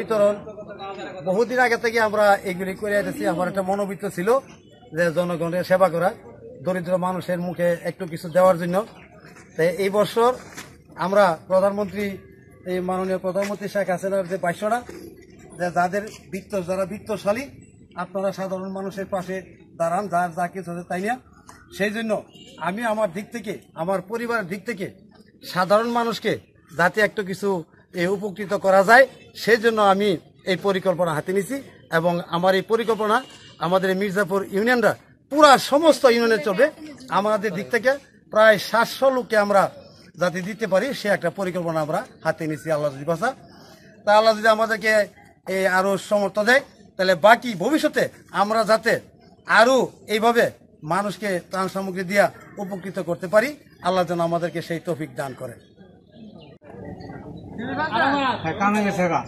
বিতরণ বহুদিন আগে থেকে আমরা এগুলি করে আসতেছি আমার একটা মনোবৃত্ত ছিল যে জনগণের সেবা করা দরিদ্র মানুষের মুখে একটু কিছু দেওয়ার জন্য তাই এই বছর আমরা প্রধানমন্ত্রী এই মাননীয় প্রধানমন্ত্রী শেখ হাসিনার যে বাইশরা যাদের বৃত্ত যারা বৃত্তশালী আপনারা সাধারণ মানুষের পাশে দাঁড়ান যার যা কিছু তাই না সেই জন্য আমি আমার দিক থেকে আমার পরিবারের দিক থেকে সাধারণ মানুষকে যাতে একটু কিছু উপকৃত করা যায় সেই জন্য আমি এই পরিকল্পনা হাতে নিছি এবং আমার এই পরিকল্পনা আমাদের মির্জাপুর ইউনিয়নরা পুরা সমস্ত ইউনিয়নে চলবে আমাদের দিক থেকে প্রায় সাতশো লোককে আমরা যাতে দিতে পারি সে একটা পরিকল্পনা আমরা হাতে নিছি আল্লাহ যদি বাসা তা আল্লাহ যদি আমাদেরকে এই আরও সমর্থ দেয় তাহলে বাকি ভবিষ্যতে আমরা যাতে আরও এইভাবে মানুষকে ত্রাণ সামগ্রী দিয়া উপকৃত করতে পারি আল্লাহ যেন আমাদেরকে সেই তফিক দান করে হ্যাঁ, হ্যাঁ। হ্যাঁ।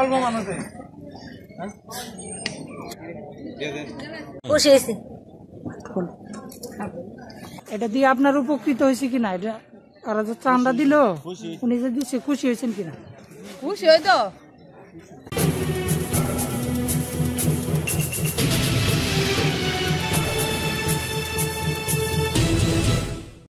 অল্প মানুষ এটা দিয়ে আপনার উপকৃত হয়েছে কিনা এটা ওরা যে চান্দা দিল উনি যে দিচ্ছে খুশি হয়েছেন কিনা খুশি হয়তো